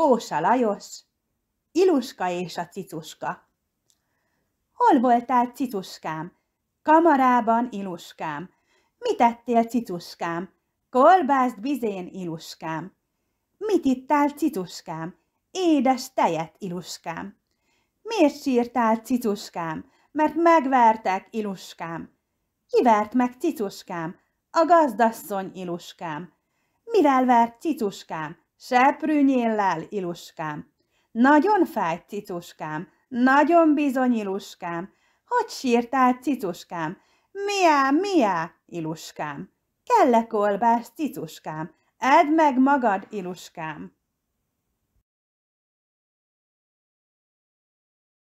Pósa Lajos, Iluska és a cicuska. Hol voltál, cicuskám? Kamarában, Iluskám. Mit tettél cicuskám? Kolbászt bizén, Iluskám. Mit ittál, cicuskám? Édes tejet, Iluskám. Miért sírtál, cicuskám? Mert megvertek, Iluskám. Kivert meg, cicuskám? A gazdasszony, Iluskám. Mivel vert, cicuskám? Seprűnyéllel, Iluskám. Nagyon fájt, Cicuskám, nagyon bizony, Iluskám. Hogy sírtál, Cicuskám? Miá, miá, Iluskám. Kelle kolbász, Cicuskám. Edd meg magad, Iluskám.